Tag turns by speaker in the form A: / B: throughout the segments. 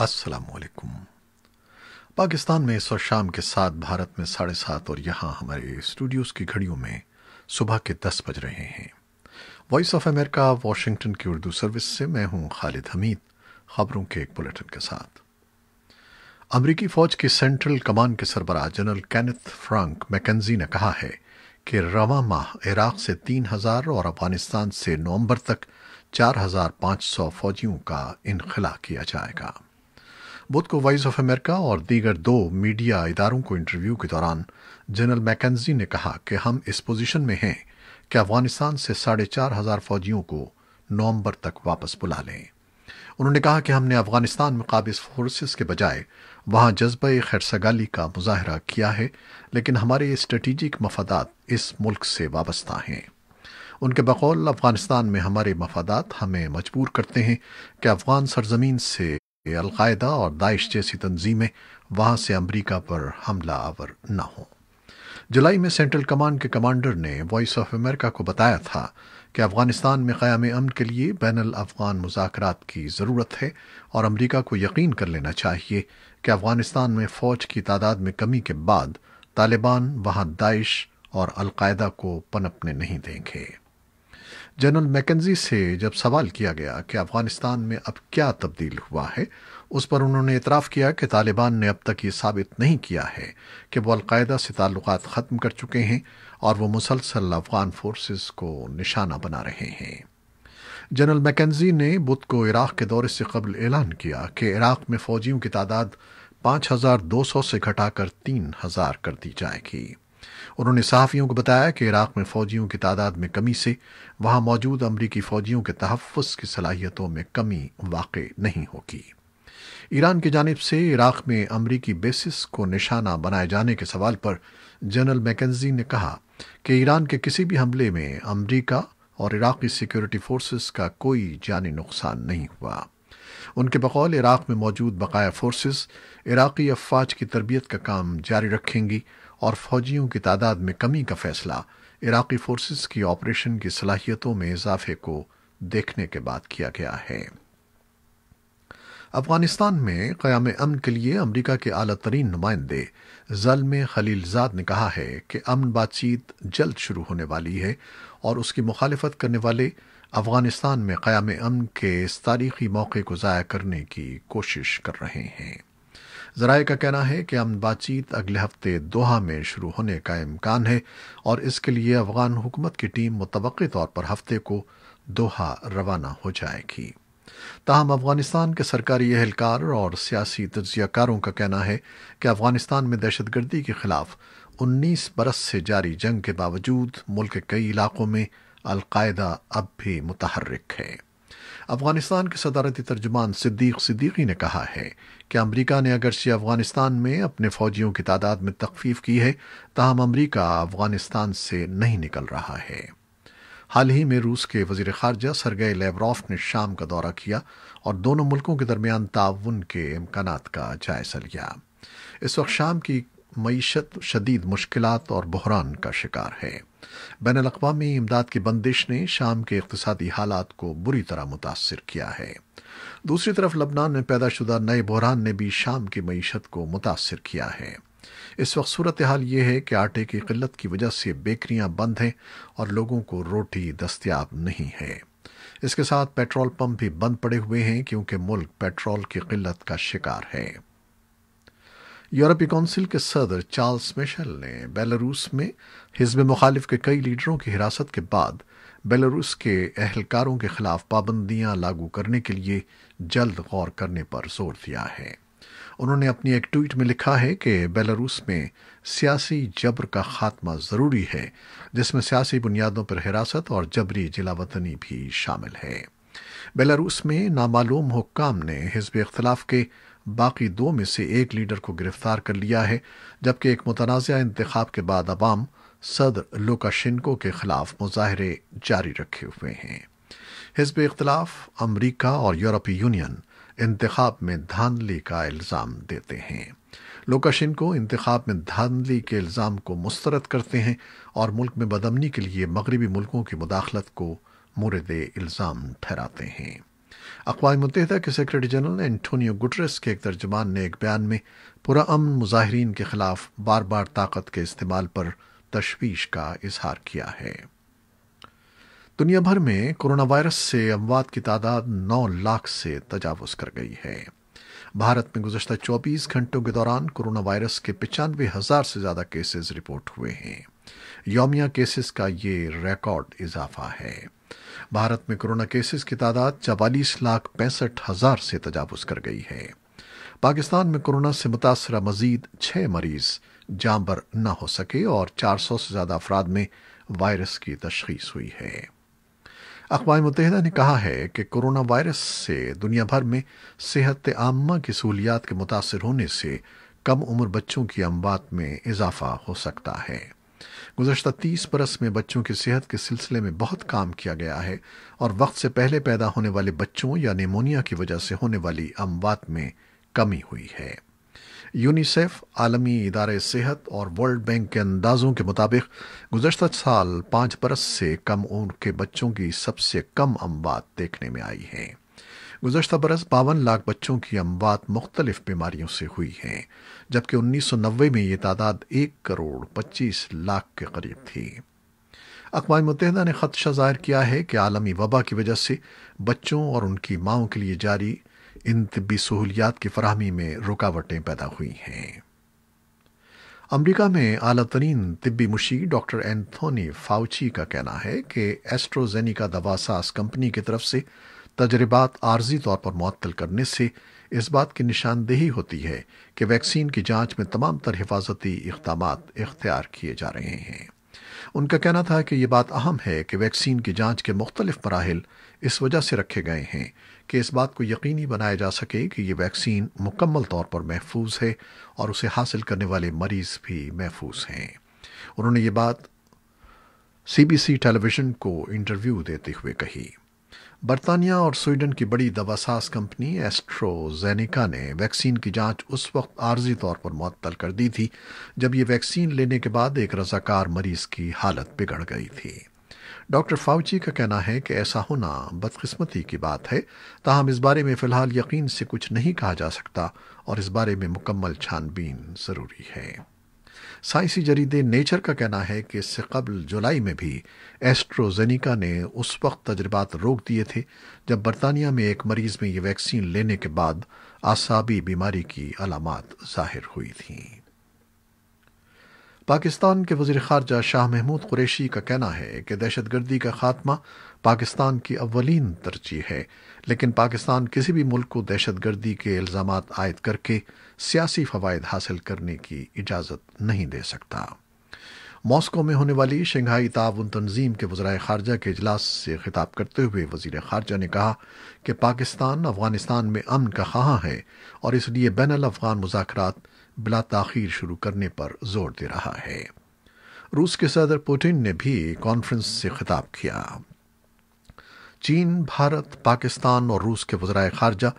A: वालेकुम पाकिस्तान में इस शाम के साथ भारत में साढ़े सात और यहाँ हमारे स्टूडियोज की घड़ियों में सुबह के दस बज रहे हैं वॉइस ऑफ अमेरिका वॉशिंगटन की उर्दू सर्विस से मैं हूं खालिद हमीद खबरों के एक बुलेटिन के साथ अमरीकी फौज की सेंट्रल कमान के सरबराह जनरल कैनथ फ्रांक मैकेजी ने कहा है कि रवा माह इराक से तीन हजार और अफगानिस्तान से नवंबर तक चार हजार पांच सौ फौजियों का इनखला किया जाएगा बुध को वॉइस ऑफ अमेरिका और दीगर दो मीडिया इदारों को इंटरव्यू के दौरान जनरल मैकेजी ने कहा कि हम इस पोजीशन में हैं कि अफगानिस्तान से साढ़े चार हजार फौजियों को नवंबर तक वापस बुला लें उन्होंने कहा कि हमने अफगानिस्तान में काबिज फोर्सेस के बजाय वहां जज्ब खैरसगाली का मुजाहरा किया है लेकिन हमारे स्ट्रेटिजिक मफादात इस मुल्क से वाबस्ता हैं उनके बकौल अफगानिस्तान में हमारे मफादात हमें मजबूर करते हैं कि अफगान सरजमीन से कि अलकायदा और दाइश जैसी तंजीमें वहां से अमरीका पर हमला आवर न हों जुलाई में सेंट्रल कमान के कमांडर ने वॉइस ऑफ अमेरिका को बताया था कि अफगानिस्तान में क़्याम अमन के लिए बैन अफगान मुजात की ज़रूरत है और अमरीका को यकीन कर लेना चाहिए कि अफगानिस्तान में फ़ौज की तादाद में कमी के बाद तालिबान वहां दाइश और अलकायदा को पनपने नहीं देंगे जनरल मैकेजी से जब सवाल किया गया कि अफगानिस्तान में अब क्या तब्दील हुआ है उस पर उन्होंने इतराफ़ किया कि तालिबान ने अब तक ये साबित नहीं किया है कि वो अलकायदा से ताल्लुक ख़त्म कर चुके हैं और वो मुसलसल अफगान फोर्सेस को निशाना बना रहे हैं जनरल मैकेजी ने बुध को इराक़ के दौरे से कबल ऐलान किया कि इराक़ में फ़ौजियों की तादाद 5,200 से घटाकर 3,000 कर दी जाएगी उन्होंने सहाफ़ियों को बताया कि इराक़ में फ़ौजियों की तादाद में कमी से वहां मौजूद अमरीकी फ़ौजियों के तहफ़ की सलाहियतों में कमी वाक़ नहीं होगी ईरान की जानब से इराक़ में अमरीकी बेसिस को निशाना बनाए जाने के सवाल पर जनरल मैकेजी ने कहा कि ईरान के किसी भी हमले में अमरीका और इराक़ी सिक्योरिटी फोर्सेस का कोई जानी नुकसान नहीं हुआ उनके बकौल इराक़ में मौजूद बकाया फोर्सेस इराक़ी अफवाज की तरबियत का काम जारी रखेंगी और फौजियों की तादाद में कमी का फैसला इराक़ी फोर्सेस की ऑपरेशन की सलाहियतों में इजाफे को देखने के बाद किया गया है अफगानिस्तान में क़याम अमन के लिए अमरीका के अला तरीन नुमाइंदे जलम खलीलजाद ने कहा है कि अमन बातचीत जल्द शुरू होने वाली है और उसकी मुखालफत करने वाले अफगानिस्तान में क्याम अमन के इस तारीखी मौके को ज़ाया करने की कोशिश कर रहे हैं जराए का कहना है कि अमन बातचीत अगले हफ्ते दोहा में शुरू होने का इम्कान है और इसके लिए अफगान हुकूमत की टीम मुतव तौर पर हफ्ते को दोहा रवाना हो जाएगी ताहम अफगानिस्तान के सरकारी एहलकार और सियासी तजियाकारों का कहना है कि अफगानिस्तान में दहशतगर्दी के खिलाफ 19 बरस से जारी जंग के बावजूद मुल्क के कई इलाकों में अलकायदा अब भी मुतहरक है अफगानिस्तान के सदारती तर्जमान सिद्दीक सिद्दीकी ने कहा है कि अमरीका ने अगरचे अफगानिस्तान में अपने फौजियों की तादाद में तकफीफ की है तहम अमरीका अफगानिस्तान से नहीं निकल रहा है हाल ही में रूस के वजीर खारजा सरगे लेबरॉफ ने शाम का दौरा किया और दोनों मुल्कों के दरमियान ताउन के इम्कान का जायजा लिया इस वक्त शाम की मीशत शदीद मुश्किल और बहरान का शिकार है बैन अवी इमदाद की बंदिश ने शाम के इकतसादी हालात को बुरी तरह मुतासर किया है दूसरी तरफ लबनान में पैदाशुदा नए बहरान ने भी शाम की मीशत को मुतासर किया है इस वक्त सूरत हाल यह है कि आटे की किल्लत की वजह से बेकरियां बंद हैं और लोगों को रोटी दस्तियाब नहीं है इसके साथ पेट्रोल पंप भी बंद पड़े हुए हैं क्योंकि मुल्क पेट्रोल की किल्लत का शिकार है यूरोपीय कौंसिल के सदर चार्ल्स मिशेल ने बेलारूस में हिजब मुखालिफ के कई लीडरों की हिरासत के बाद बेलारूस के अहलकारों के खिलाफ पाबंदियां लागू करने के लिए जल्द गौर करने पर जोर दिया है उन्होंने अपनी एक ट्वीट में लिखा है कि बेलारूस में सियासी जबर का खात्मा ज़रूरी है जिसमें सियासी बुनियादों पर हिरासत और जबरी जिलावतनी भी शामिल है बेलारूस में नामालूम हुक्काम ने हिजब इख्तलाफ के बाकी दो में से एक लीडर को गिरफ्तार कर लिया है जबकि एक मुतनाज़ इंतखब के बाद अवाम सदर लोकाशिनको के खिलाफ मुजाहरे जारी रखे हुए हैं हिजब इख्तलाफ अमरीका और यूरोपीय यूनियन इंतखब में धांधली का इल्ज़ाम देते हैं लोकाशिनको इंतखब में धांधली के इल्ज़ाम को मुस्तरद करते हैं और मुल्क में बदमनी के लिए मगरबी मुल्कों की मुदाखलत को मुरद इल्ज़ाम ठहराते हैं अकवा मुतहदा के सेक्रेटरी जनरल एंटोनियो गुटरस के एक तर्जमान ने एक बयान में पुरान मुजाहरीन के खिलाफ बार बार ताकत के इस्तेमाल पर तशवीश का इजहार किया है दुनिया भर में कोरोना वायरस से अमवात की तादाद 9 लाख से तजावज कर गई है भारत में गुजशत 24 घंटों के दौरान कोरोना वायरस के पचानवे हजार से ज्यादा केसेस रिपोर्ट हुए हैं योमिया केसेस का ये रिकॉर्ड इजाफा है भारत में कोरोना केसेस की तादाद चवालीस लाख पैंसठ हजार से तजावज कर गई है पाकिस्तान में कोरोना से मुतासर मजीद छह मरीज जामबर न हो सके और 400 से ज्यादा अफराद में वायरस की तशखीस हुई है अकवा मुतहदा ने कहा है कि कोरोना वायरस से दुनिया भर में सेहत आमा की सहूलियात के मुतासर होने से कम उम्र बच्चों की अमवात में इजाफा हो सकता है गुजशत तीस बरस में बच्चों की सेहत के सिलसिले में बहुत काम किया गया है और वक्त से पहले पैदा होने वाले बच्चों या निमोनिया की वजह से होने वाली अमवात में कमी हुई है यूनिसेफ आलमी इदार सेहत और वर्ल्ड बैंक के अंदाजों के मुताबिक गुजशत साल पाँच बरस से कम उम्र के बच्चों की सबसे कम अमवात देखने में आई हैं गुजशत बरस बावन लाख बच्चों की अमवात मुख्तलिफ बीमारियों से हुई है जबकि उन्नीस सौ 1990 में यह तादाद एक करोड़ पच्चीस लाख के करीब थी अकवा मुतहदा ने खदशा जाहिर किया है कि आलमी वबा की वजह से बच्चों और उनकी माओ के लिए जारी इन तबी सहूलियात की फरहमी में रुकावटें पैदा हुई हैं अमरीका में अला तरीन तिब्बी मुशी डॉक्टर एंथोनी फाउची का कहना है कि एस्ट्रोजेनिका दवा सास कंपनी की तरफ से तजर्बात आर्जी तौर पर मअतल करने से इस बात की निशानदेही होती है कि वैक्सीन की जांच में तमाम तर हिफाजती इकदाम इख्तियार किए जा रहे हैं उनका कहना था कि यह बात अहम है कि वैक्सीन की जांच के मुख्तलिफ मराहल इस वजह से रखे गए हैं कि इस बात को यकीनी बनाया जा सके कि यह वैक्सीन मुकम्मल तौर पर महफूज है और उसे हासिल करने वाले मरीज भी महफूज हैं उन्होंने ये बात सीबीसी टेलीविजन को इंटरव्यू देते हुए कही बरतानिया और स्वीडन की बड़ी दवासाज कंपनी एस्ट्रोजेनेका ने वैक्सीन की जांच उस वक्त आर्जी तौर पर मुअत्तल कर दी थी जब यह वैक्सीन लेने के बाद एक रजाकार मरीज की हालत बिगड़ गई थी डॉक्टर फाउची का कहना है कि ऐसा होना बदकिस्मती की बात है ताहम इस बारे में फिलहाल यकीन से कुछ नहीं कहा जा सकता और इस बारे में मुकम्मल छानबीन ज़रूरी है साइंसी जरीदे नेचर का कहना है कि इससे कबल जुलाई में भी एस्ट्रोजेनिका ने उस वक्त तजर्बात रोक दिए थे जब बरतानिया में एक मरीज में ये वैक्सीन लेने के बाद आसाबी बीमारी की अलामत जाहिर हुई थीं पाकिस्तान के वजीर खारजा शाह महमूद कुरैशी का कहना है कि दहशत गर्दी का खात्मा पाकिस्तान की अवलिन तरजीह है लेकिन पाकिस्तान किसी भी मुल्क को दहशत गर्दी के इल्ज़ाम आयद करके सियासी फवायद हासिल करने की इजाज़त नहीं दे सकता मॉस्को में होने वाली शंघाई ताउन तंजीम के वजरा खारजा के अजलास से खिताब करते हुए वजीर खारजा ने कहा कि पाकिस्तान अफगानिस्तान में अमन का खा है और इसलिए बैन अफगान मुजाकर बिला तखिर शुरू करने पर जोर दे रहा है रूस के सदर पुतिन ने भी कॉन्फ्रेंस से खिताब किया चीन भारत पाकिस्तान और रूस के वजराय खारजा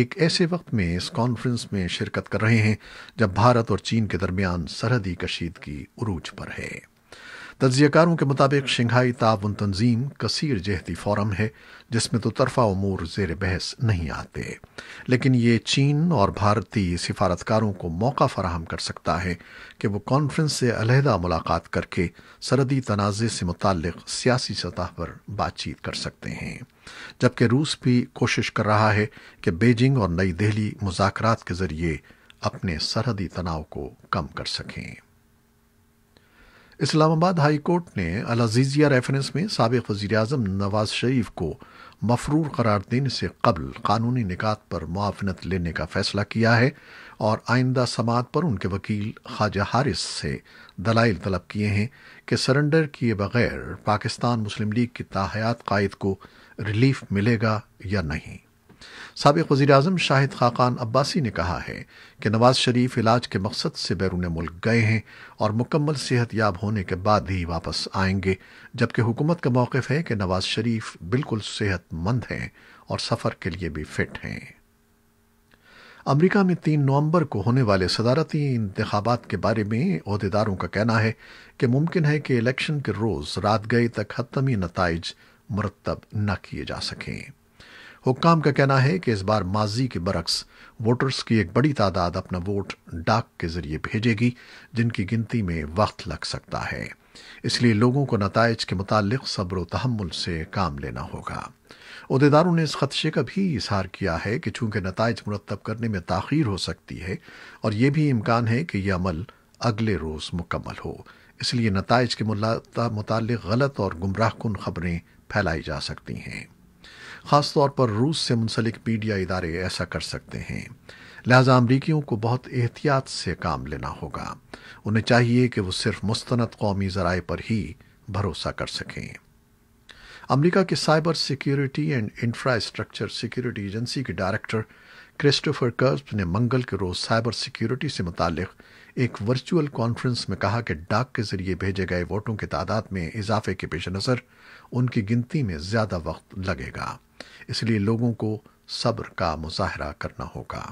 A: एक ऐसे वक्त में इस कॉन्फ्रेंस में शिरकत कर रहे हैं जब भारत और चीन के दरमियान सरहदी कशीदगी उरूज पर है तजयकारों के मुताबिक शंघाई ताबन तंजीम कसीर जहती फोरम है जिसमें तो तरफा अमूर जेर बहस नहीं आते लेकिन ये चीन और भारतीय सिफारतकारों को मौका फराहम कर सकता है कि वो कॉन्फ्रेंस से अलहदा मुलाकात करके सरदी तनाज़े से मुतल सियासी सतह पर बातचीत कर सकते हैं जबकि रूस भी कोशिश कर रहा है कि बेजिंग और नई दिल्ली मुजाकर के ज़रिए अपने सरहदी तनाव को कम कर सकें इस्लामाबाद हाई कोर्ट ने अलजीजिया रेफरेंस में सबक वजी अजम नवाज शरीफ को मफरूर करार देने से कबल कानूनी निकात पर मुआफनत लेने का फैसला किया है और आइंदा समात पर उनके वकील ख्वाजा हारिस से दलाइल तलब किए हैं कि सरेंडर किए बगैर पाकिस्तान मुस्लिम लीग की ताहयात कायद को रिलीफ मिलेगा या नहीं सबक वज़ी अजम शाहिद खाकान अब्बासी ने कहा है कि नवाज शरीफ इलाज के मकसद से बैरून मुल्क गए हैं और मुकम्मल सेहत याब होने के बाद ही वापस आएंगे जबकि हुकूमत का मौकफ है कि नवाज शरीफ बिल्कुल सेहतमंद हैं और सफ़र के लिए भी फिट हैं अमरीका में तीन नवंबर को होने वाले सदारती इंतबात के बारे में अहदेदारों का कहना है कि मुमकिन है कि इलेक्शन के रोज़ रात गए तक हतमी नतज मरतब न किए जा सकें हुक्म का कहना है कि इस बार माजी के बरक्स वोटर्स की एक बड़ी तादाद अपना वोट डाक के जरिए भेजेगी जिनकी गिनती में वक्त लग सकता है इसलिए लोगों को नतज के मुतालिक सब्र तहमुल से काम लेना होगा अहदेदारों ने इस खदशे का भी इजहार किया है कि चूंकि नतज मुरतब करने में तखिर हो सकती है और यह भी इम्कान है कि यह अमल अगले रोज़ मुकम्मल हो इसलिए नतज के मुतल गलत और गुमराह कन खबरें फैलाई जा सकती हैं खासतौर पर रूस से मुंसलिक मीडिया इदारे ऐसा कर सकते हैं लिहाजा अमरीकियों को बहुत एहतियात से काम लेना होगा उन्हें चाहिए कि वो सिर्फ मुस्त कौमी जराए पर ही भरोसा कर सकें अमरीका के cyber security and infrastructure security agency के डायरेक्टर क्रिस्टोफर कर्ब ने मंगल के रोज साइबर सिक्योरिटी से मुतालिक एक वर्चुअल कॉन्फ्रेंस में कहा कि डाक के जरिए भेजे गए वोटों की तादाद में इजाफे के पेश नज़र उनकी गिनती में ज्यादा वक्त लगेगा इसलिए लोगों को सब्र का मुजाहरा करना होगा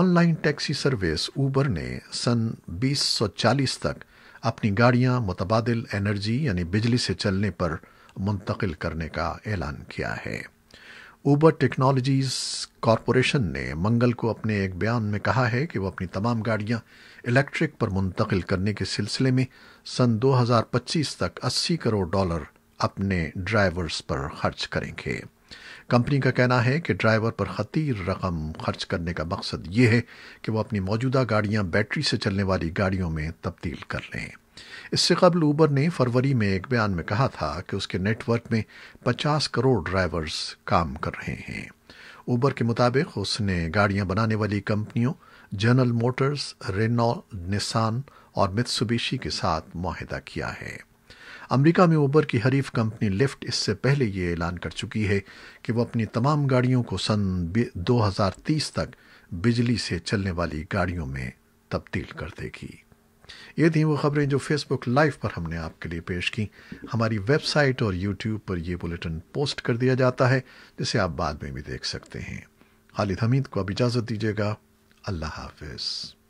A: ऑनलाइन टैक्सी सर्विस ऊबर ने सन 2040 तक अपनी गाड़ियां मुतबाद एनर्जी यानी बिजली से चलने पर मुंतकिल करने का ऐलान किया है ऊबर टेक्नोलॉजीज कॉरपोरेशन ने मंगल को अपने एक बयान में कहा है कि वह अपनी तमाम गाड़ियां इलेक्ट्रिक पर मुंतकिल करने के सिलसिले में सन 2025 तक 80 करोड़ डॉलर अपने ड्राइवर्स पर खर्च करेंगे कंपनी का कहना है कि ड्राइवर पर खतीर रकम खर्च करने का मकसद ये है कि वो अपनी मौजूदा गाड़ियां बैटरी से चलने वाली गाड़ियों में तब्दील कर लें इससे कबल ऊबर ने फरवरी में एक बयान में कहा था कि उसके नेटवर्क में 50 करोड़ ड्राइवर्स काम कर रहे हैं ऊबर के मुताबिक उसने गाड़ियां बनाने वाली कंपनियों जनरल मोटर्स रेनॉल निसान और मित्सुबिशी के साथ माहिदा किया है अमेरिका में ऊबर की हरीफ कंपनी लिफ्ट इससे पहले यह ऐलान कर चुकी है कि वो अपनी तमाम गाड़ियों को सन 2030 तक बिजली से चलने वाली गाड़ियों में तब्दील कर देगी ये थी वो खबरें जो फेसबुक लाइव पर हमने आपके लिए पेश की हमारी वेबसाइट और यूट्यूब पर यह बुलेटिन पोस्ट कर दिया जाता है जिसे आप बाद में भी देख सकते हैं खालिद हमीद को अब इजाज़त दीजिएगा अल्लाह हाफिज़